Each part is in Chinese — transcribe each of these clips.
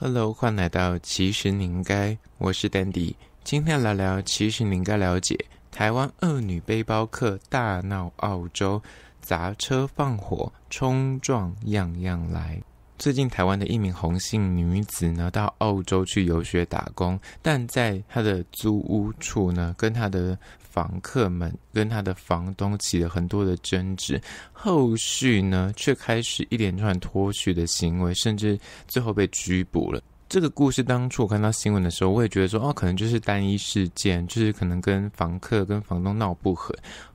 Hello，欢迎来到《其实你应该》，我是丹迪，今天来聊《其实你应该了解》台湾恶女背包客大闹澳洲，砸车放火，冲撞样样来。最近台湾的一名红姓女子呢，到澳洲去游学打工，但在她的租屋处呢，跟她的房客们、跟她的房东起了很多的争执，后续呢，却开始一连串脱序的行为，甚至最后被拘捕了。这个故事当初我看到新闻的时候，我也觉得说，哦，可能就是单一事件，就是可能跟房客、跟房东闹不和。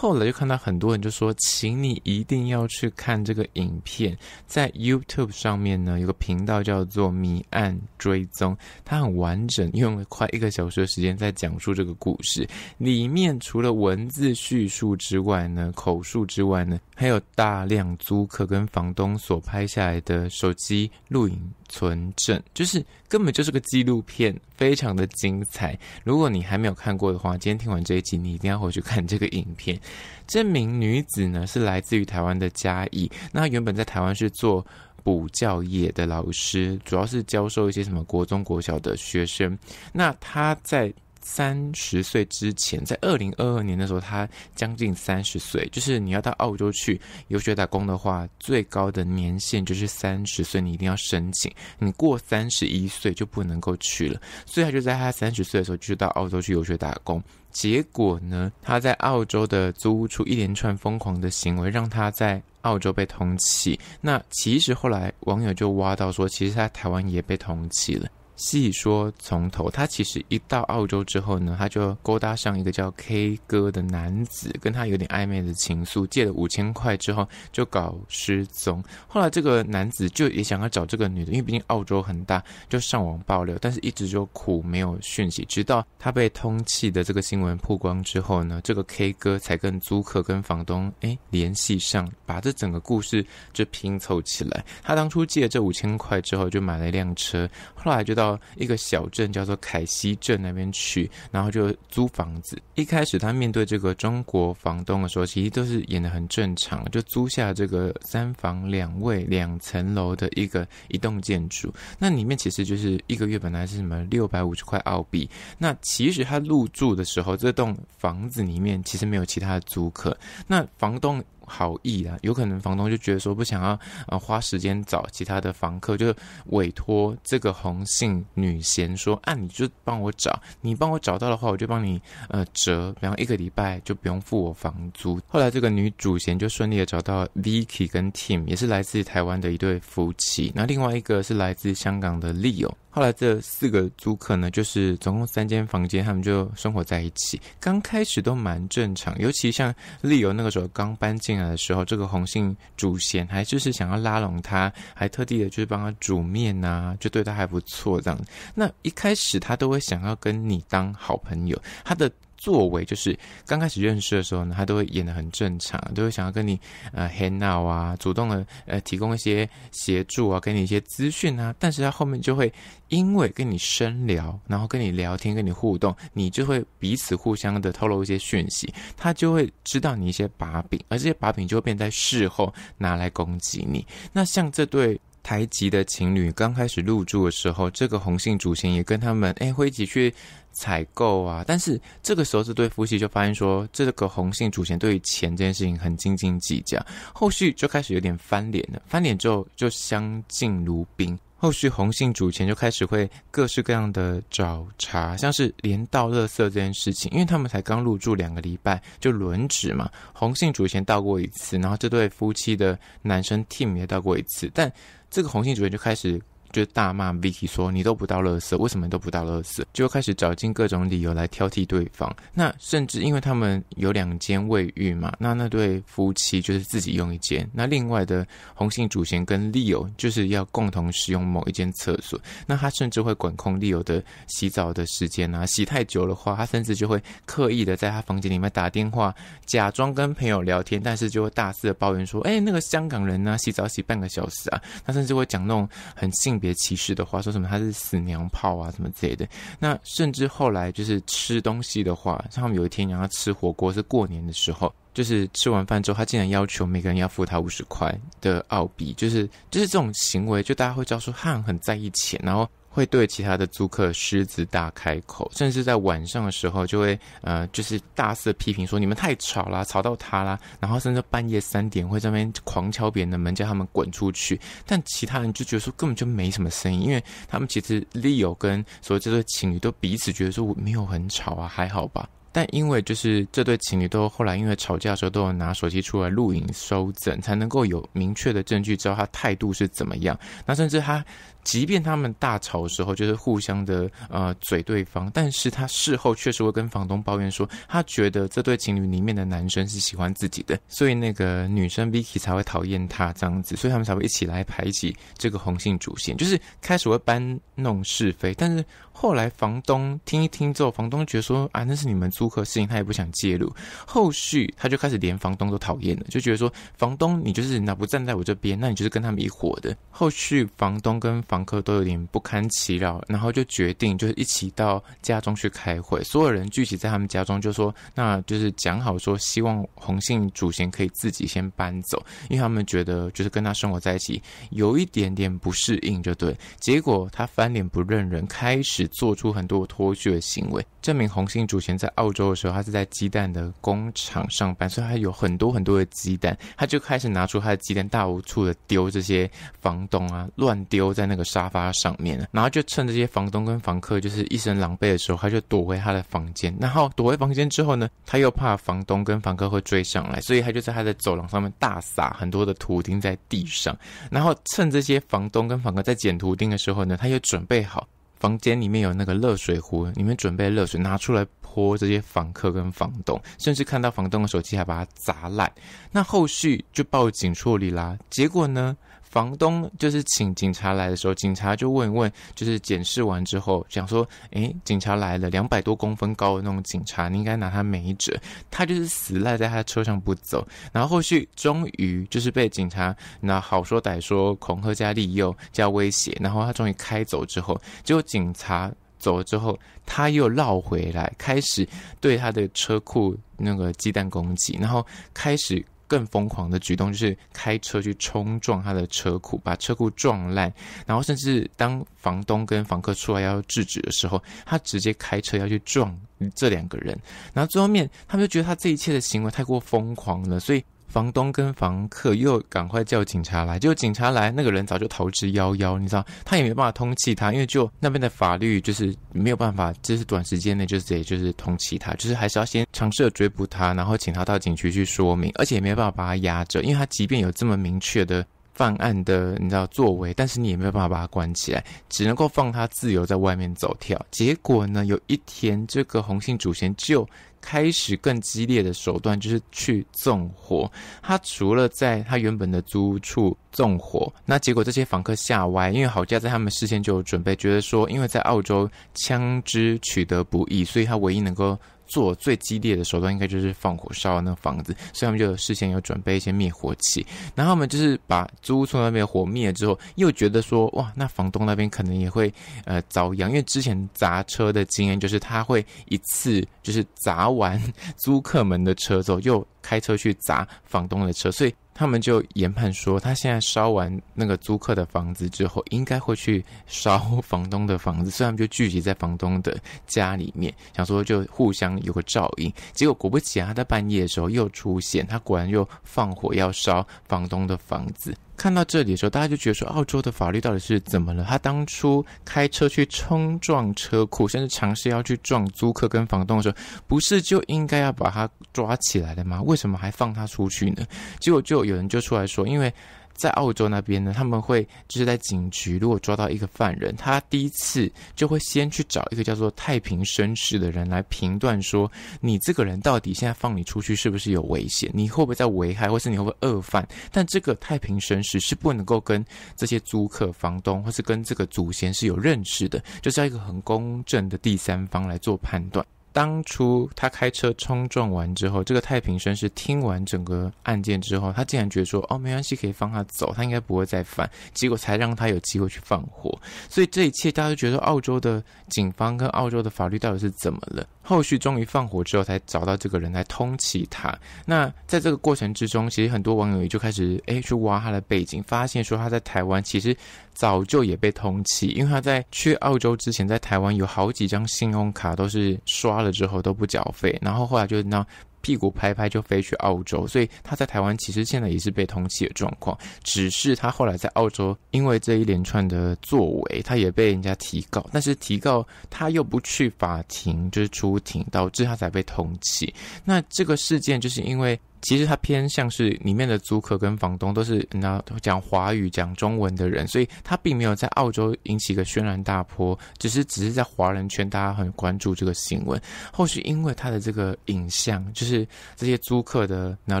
后来就看到很多人就说，请你一定要去看这个影片，在 YouTube 上面呢有个频道叫做《谜案追踪》，它很完整，用了快一个小时的时间在讲述这个故事。里面除了文字叙述之外呢，口述之外呢，还有大量租客跟房东所拍下来的手机录影存证，就是根本就是个纪录片，非常的精彩。如果你还没有看过的话，今天听完这一集，你一定要回去看这个影片。这名女子呢是来自于台湾的嘉义，那原本在台湾是做补教业的老师，主要是教授一些什么国中、国小的学生。那她在。三十岁之前，在二零二二年的时候，他将近三十岁。就是你要到澳洲去游学打工的话，最高的年限就是三十岁，你一定要申请。你过三十一岁就不能够去了。所以他就在他三十岁的时候，就到澳洲去游学打工。结果呢，他在澳洲的租屋处一连串疯狂的行为，让他在澳洲被通缉。那其实后来网友就挖到说，其实他台湾也被通缉了。细说从头，他其实一到澳洲之后呢，他就勾搭上一个叫 K 哥的男子，跟他有点暧昧的情愫。借了五千块之后就搞失踪。后来这个男子就也想要找这个女的，因为毕竟澳洲很大，就上网爆料，但是一直就苦没有讯息。直到他被通气的这个新闻曝光之后呢，这个 K 哥才跟租客跟房东哎联系上，把这整个故事就拼凑起来。他当初借这五千块之后就买了一辆车，后来就到。一个小镇叫做凯西镇那边去，然后就租房子。一开始他面对这个中国房东的时候，其实都是演的很正常，就租下这个三房两卫两层楼的一个一栋建筑。那里面其实就是一个月本来是什么六百五十块澳币。那其实他入住的时候，这栋房子里面其实没有其他的租客。那房东。好意啦，有可能房东就觉得说不想要啊，花时间找其他的房客，就委托这个红杏女贤说，啊，你就帮我找，你帮我找到的话，我就帮你呃折，然后一个礼拜就不用付我房租。后来这个女主贤就顺利的找到 Vicky 跟 Tim，也是来自台湾的一对夫妻，那另外一个是来自香港的 Leo。后来这四个租客呢，就是总共三间房间，他们就生活在一起。刚开始都蛮正常，尤其像丽友那个时候刚搬进来的时候，这个红杏主嫌还就是想要拉拢他，还特地的就是帮他煮面啊，就对他还不错这样。那一开始他都会想要跟你当好朋友，他的。作为就是刚开始认识的时候呢，他都会演的很正常，都会想要跟你呃 hand out 啊，主动的呃提供一些协助啊，给你一些资讯啊。但是他后面就会因为跟你深聊，然后跟你聊天、跟你互动，你就会彼此互相的透露一些讯息，他就会知道你一些把柄，而这些把柄就会变在事后拿来攻击你。那像这对。台籍的情侣刚开始入住的时候，这个红杏主嫌也跟他们哎会一起去采购啊，但是这个时候这对夫妻就发现说，这个红杏主嫌对于钱这件事情很斤斤计较，后续就开始有点翻脸了，翻脸之后就相敬如宾。后续红杏主前就开始会各式各样的找茬，像是连到垃色这件事情，因为他们才刚入住两个礼拜就轮值嘛。红杏主前到过一次，然后这对夫妻的男生 Tim 也到过一次，但这个红杏主前就开始。就大骂 Vicky 说：“你都不到乐色，为什么都不到乐色？”就开始找尽各种理由来挑剔对方。那甚至因为他们有两间卫浴嘛，那那对夫妻就是自己用一间，那另外的红杏主贤跟 e 友就是要共同使用某一间厕所。那他甚至会管控 e 友的洗澡的时间啊，洗太久的话，他甚至就会刻意的在他房间里面打电话，假装跟朋友聊天，但是就会大肆的抱怨说：“哎，那个香港人呢，洗澡洗半个小时啊！”他甚至会讲那种很性。别歧视的话，说什么他是死娘炮啊，什么之类的。那甚至后来就是吃东西的话，像他们有一天让他吃火锅，是过年的时候，就是吃完饭之后，他竟然要求每个人要付他五十块的澳币，就是就是这种行为，就大家会叫说汉很在意钱，然后。会对其他的租客狮子大开口，甚至在晚上的时候就会呃，就是大肆批评说你们太吵啦，吵到他啦，然后甚至半夜三点会在那边狂敲别人的门，叫他们滚出去。但其他人就觉得说根本就没什么声音，因为他们其实 Leo 跟所有这对情侣都彼此觉得说没有很吵啊，还好吧。但因为就是这对情侣都后来因为吵架的时候都有拿手机出来录影收整，才能够有明确的证据知道他态度是怎么样。那甚至他。即便他们大吵的时候，就是互相的呃嘴对方，但是他事后确实会跟房东抱怨说，他觉得这对情侣里面的男生是喜欢自己的，所以那个女生 Vicky 才会讨厌他这样子，所以他们才会一起来排挤这个红杏主线。就是开始会搬弄是非，但是后来房东听一听之后，房东觉得说啊那是你们租客事情，他也不想介入。后续他就开始连房东都讨厌了，就觉得说房东你就是哪不站在我这边，那你就是跟他们一伙的。后续房东跟房客都有点不堪其扰，然后就决定就是一起到家中去开会。所有人聚集在他们家中，就说那就是讲好说，希望红杏主先可以自己先搬走，因为他们觉得就是跟他生活在一起有一点点不适应，就对。结果他翻脸不认人，开始做出很多脱序的行为。证明红杏主先在澳洲的时候，他是在鸡蛋的工厂上班，所以他有很多很多的鸡蛋，他就开始拿出他的鸡蛋大无处的丢这些房东啊，乱丢在那个。沙发上面然后就趁这些房东跟房客就是一身狼狈的时候，他就躲回他的房间。然后躲回房间之后呢，他又怕房东跟房客会追上来，所以他就在他的走廊上面大撒很多的图钉在地上。然后趁这些房东跟房客在捡图钉的时候呢，他又准备好房间里面有那个热水壶，里面准备热水拿出来泼这些房客跟房东，甚至看到房东的手机还把他砸烂。那后续就报警处理啦。结果呢？房东就是请警察来的时候，警察就问一问，就是检视完之后，想说，哎，警察来了，两百多公分高的那种警察，你应该拿他没辙。他就是死赖在他的车上不走，然后后续终于就是被警察那好说歹说，恐吓加利诱加威胁，然后他终于开走之后，结果警察走了之后，他又绕回来，开始对他的车库那个鸡蛋攻击，然后开始。更疯狂的举动就是开车去冲撞他的车库，把车库撞烂，然后甚至当房东跟房客出来要制止的时候，他直接开车要去撞这两个人，然后最后面他们就觉得他这一切的行为太过疯狂了，所以。房东跟房客又赶快叫警察来，结果警察来，那个人早就逃之夭夭，你知道，他也没办法通缉他，因为就那边的法律就是没有办法，就是短时间内就是也就是通缉他，就是还是要先尝试追捕他，然后请他到警局去说明，而且也没办法把他压着，因为他即便有这么明确的犯案的你知道作为，但是你也没有办法把他关起来，只能够放他自由在外面走跳。结果呢，有一天这个红杏主嫌就。开始更激烈的手段就是去纵火。他除了在他原本的租处纵火，那结果这些房客吓歪，因为好家在他们事先就有准备，觉得说，因为在澳洲枪支取得不易，所以他唯一能够。做最激烈的手段应该就是放火烧那房子，所以他们就事先有准备一些灭火器，然后他们就是把租屋那边火灭了之后，又觉得说哇，那房东那边可能也会呃遭殃，因为之前砸车的经验就是他会一次就是砸完租客们的车之后，又开车去砸房东的车，所以。他们就研判说，他现在烧完那个租客的房子之后，应该会去烧房东的房子，虽然就聚集在房东的家里面，想说就互相有个照应。结果果不其然，他在半夜的时候又出现，他果然又放火要烧房东的房子。看到这里的时候，大家就觉得说，澳洲的法律到底是怎么了？他当初开车去冲撞车库，甚至尝试要去撞租客跟房东，的时候，不是就应该要把他抓起来的吗？为什么还放他出去呢？结果就有人就出来说，因为。在澳洲那边呢，他们会就是在警局，如果抓到一个犯人，他第一次就会先去找一个叫做太平绅士的人来评断，说你这个人到底现在放你出去是不是有危险，你会不会在危害，或是你会不会恶犯？但这个太平绅士是不能够跟这些租客、房东或是跟这个祖先是有认识的，就是要一个很公正的第三方来做判断。当初他开车冲撞完之后，这个太平绅士听完整个案件之后，他竟然觉得说：“哦，没关系，可以放他走，他应该不会再犯。”结果才让他有机会去放火。所以这一切，大家都觉得澳洲的警方跟澳洲的法律到底是怎么了？后续终于放火之后，才找到这个人来通缉他。那在这个过程之中，其实很多网友也就开始诶去挖他的背景，发现说他在台湾其实早就也被通缉，因为他在去澳洲之前，在台湾有好几张信用卡都是刷了之后都不缴费，然后后来就那。屁股拍拍就飞去澳洲，所以他在台湾其实现在也是被通缉的状况，只是他后来在澳洲因为这一连串的作为，他也被人家提告，但是提告他又不去法庭就是出庭，导致他才被通缉。那这个事件就是因为。其实它偏向是里面的租客跟房东都是那讲华语讲中文的人，所以它并没有在澳洲引起一个轩然大波，只是只是在华人圈大家很关注这个新闻。后续因为它的这个影像，就是这些租客的那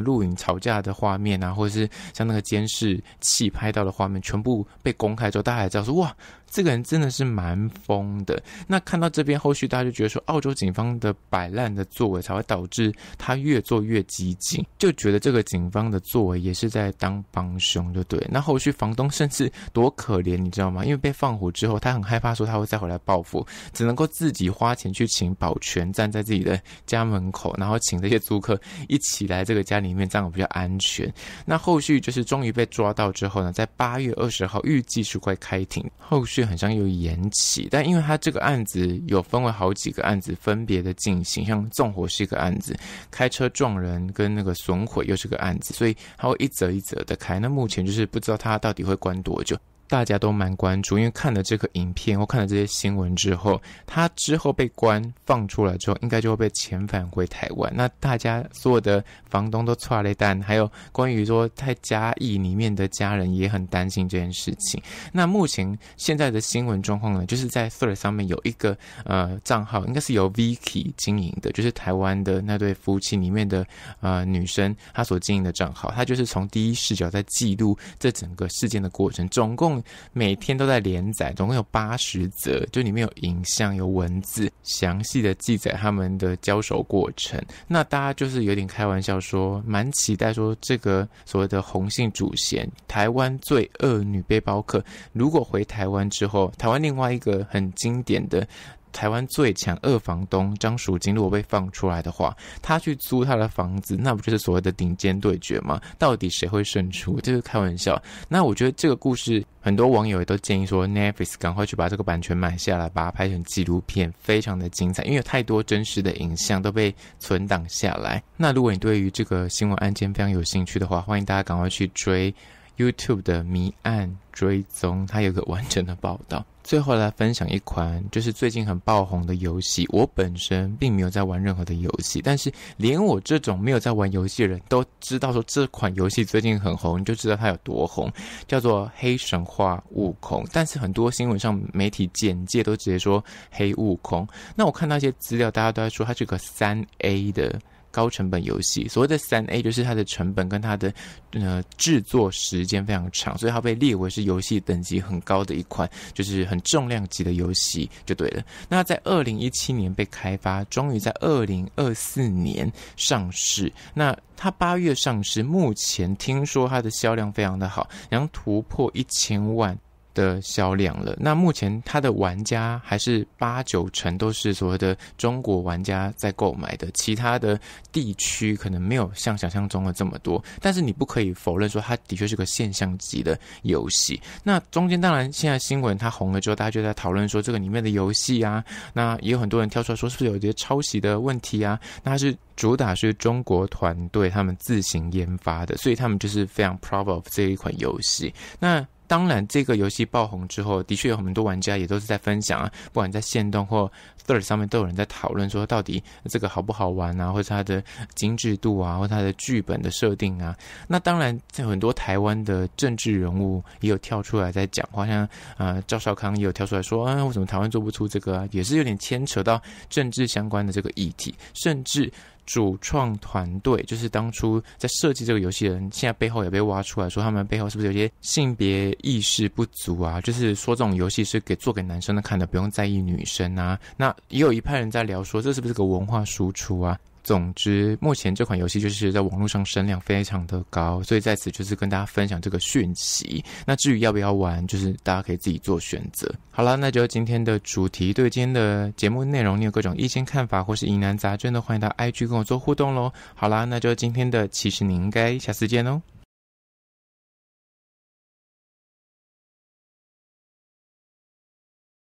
录影吵架的画面啊，或者是像那个监视器拍到的画面，全部被公开之后，大家才知道说哇。这个人真的是蛮疯的。那看到这边后续，大家就觉得说，澳洲警方的摆烂的作为才会导致他越做越激进，就觉得这个警方的作为也是在当帮凶，就对？那后续房东甚至多可怜，你知道吗？因为被放火之后，他很害怕说他会再回来报复，只能够自己花钱去请保全站在自己的家门口，然后请这些租客一起来这个家里面，这样比较安全。那后续就是终于被抓到之后呢，在八月二十号预计是会开庭，后续。就很像又延期，但因为他这个案子有分为好几个案子分别的进行，像纵火是一个案子，开车撞人跟那个损毁又是个案子，所以他会一则一则的开。那目前就是不知道他到底会关多久。大家都蛮关注，因为看了这个影片或看了这些新闻之后，他之后被关放出来之后，应该就会被遣返回台湾。那大家所有的房东都错了，但还有关于说在嘉义里面的家人也很担心这件事情。那目前现在的新闻状况呢，就是在 t h i t t 上面有一个呃账号，应该是由 Vicky 经营的，就是台湾的那对夫妻里面的呃女生，她所经营的账号，她就是从第一视角在记录这整个事件的过程，总共。每天都在连载，总共有八十则，就里面有影像、有文字，详细的记载他们的交手过程。那大家就是有点开玩笑说，蛮期待说这个所谓的红杏主嫌、台湾罪恶女背包客，如果回台湾之后，台湾另外一个很经典的。台湾最强二房东张淑金，如果被放出来的话，他去租他的房子，那不就是所谓的顶尖对决吗？到底谁会胜出？就是开玩笑。那我觉得这个故事，很多网友也都建议说，Netflix 赶快去把这个版权买下来，把它拍成纪录片，非常的精彩，因为有太多真实的影像都被存档下来。那如果你对于这个新闻案件非常有兴趣的话，欢迎大家赶快去追。YouTube 的谜案追踪，它有个完整的报道。最后来分享一款，就是最近很爆红的游戏。我本身并没有在玩任何的游戏，但是连我这种没有在玩游戏的人都知道说这款游戏最近很红，你就知道它有多红，叫做《黑神话：悟空》。但是很多新闻上媒体简介都直接说《黑悟空》，那我看到一些资料，大家都在说它是个三 A 的。高成本游戏，所谓的三 A 就是它的成本跟它的呃制作时间非常长，所以它被列为是游戏等级很高的一款，就是很重量级的游戏就对了。那在二零一七年被开发，终于在二零二四年上市。那它八月上市，目前听说它的销量非常的好，然后突破一千万。的销量了。那目前它的玩家还是八九成都是所谓的中国玩家在购买的，其他的地区可能没有像想象中的这么多。但是你不可以否认说，它的确是个现象级的游戏。那中间当然，现在新闻它红了之后，大家就在讨论说这个里面的游戏啊，那也有很多人跳出来说是不是有一些抄袭的问题啊？那是主打是中国团队他们自行研发的，所以他们就是非常 proud of 这一款游戏。那。当然，这个游戏爆红之后，的确有很多玩家也都是在分享啊，不管在线动或 third 上面，都有人在讨论说到底这个好不好玩啊，或者它的精致度啊，或它的剧本的设定啊。那当然，在很多台湾的政治人物也有跳出来在讲话，像啊赵少康也有跳出来说啊，为什么台湾做不出这个啊？也是有点牵扯到政治相关的这个议题，甚至。主创团队就是当初在设计这个游戏的人，现在背后也被挖出来说，他们背后是不是有些性别意识不足啊？就是说这种游戏是给做给男生的看的，不用在意女生啊。那也有一派人在聊说，这是不是个文化输出啊？总之，目前这款游戏就是在网络上声量非常的高，所以在此就是跟大家分享这个讯息。那至于要不要玩，就是大家可以自己做选择。好了，那就今天的主题，对今天的节目内容，你有各种意见看法或是疑难杂症的，欢迎到 IG 跟我做互动喽。好啦，那就今天的其实你应该下次见喽。